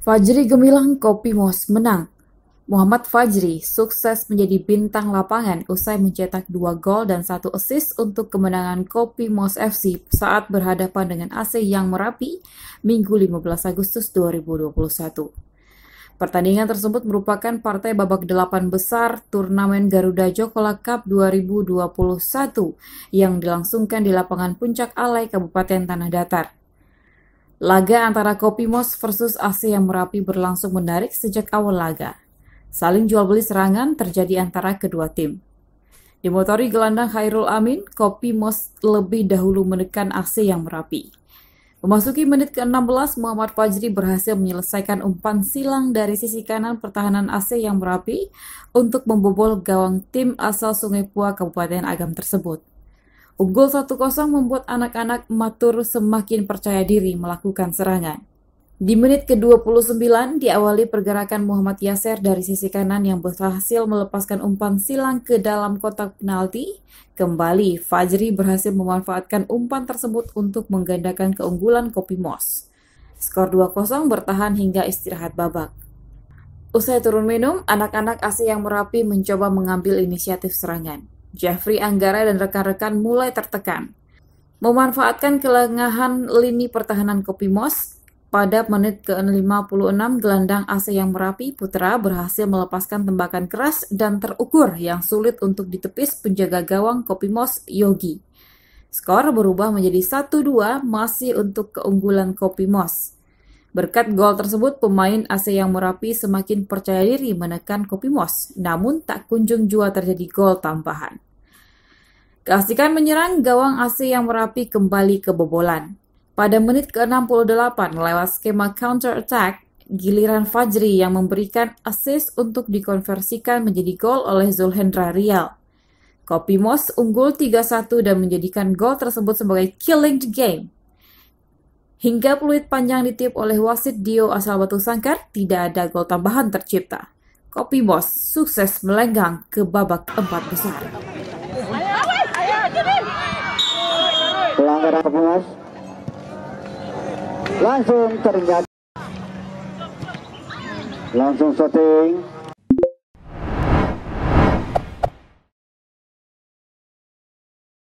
Fajri Gemilang Kopi Mos menang. Muhammad Fajri sukses menjadi bintang lapangan usai mencetak dua gol dan satu assist untuk kemenangan Kopi Mos FC saat berhadapan dengan AC yang Merapi Minggu 15 Agustus 2021. Pertandingan tersebut merupakan partai babak delapan besar turnamen Garuda Jokola Cup 2021 yang dilangsungkan di lapangan Puncak Alai Kabupaten Tanah Datar. Laga antara Kopimos versus AC yang Merapi berlangsung menarik sejak awal laga. Saling jual beli serangan terjadi antara kedua tim. Dimotori gelandang Khairul Amin, Kopimos lebih dahulu menekan AC yang Merapi. Memasuki menit ke-16, Muhammad Fajri berhasil menyelesaikan umpan silang dari sisi kanan pertahanan AC yang Merapi untuk membobol gawang tim asal Sungai Pua Kabupaten Agam tersebut. Unggul 1-0 membuat anak-anak Matur semakin percaya diri melakukan serangan. Di menit ke-29 diawali pergerakan Muhammad Yaser dari sisi kanan yang berhasil melepaskan umpan silang ke dalam kotak penalti. Kembali, Fajri berhasil memanfaatkan umpan tersebut untuk menggandakan keunggulan Kopi Mos. Skor 2-0 bertahan hingga istirahat babak. Usai turun minum, anak-anak AC yang Merapi mencoba mengambil inisiatif serangan. Jeffrey Anggara dan rekan-rekan mulai tertekan. Memanfaatkan kelengahan lini pertahanan Kopimos, pada menit ke-56 gelandang AC yang merapi Putra berhasil melepaskan tembakan keras dan terukur yang sulit untuk ditepis penjaga gawang Kopimos Yogi. Skor berubah menjadi 1-2 masih untuk keunggulan Kopimos. Berkat gol tersebut, pemain AC yang Merapi semakin percaya diri menekan Kopi Mos, namun tak kunjung jua terjadi gol tambahan. Keasikan menyerang, gawang AC yang Merapi kembali kebobolan. Pada menit ke-68 lewat skema counter attack, giliran Fajri yang memberikan assist untuk dikonversikan menjadi gol oleh Zulhendra Rial. Kopi Mos unggul 3-1 dan menjadikan gol tersebut sebagai killing the game. Hingga peluit panjang ditiup oleh wasit Dio asal Batu Sangkar, tidak ada gol tambahan tercipta. Kopi Bos sukses melenggang ke babak empat besar. Pelanggaran Kopi Bos langsung terjadi. langsung shooting.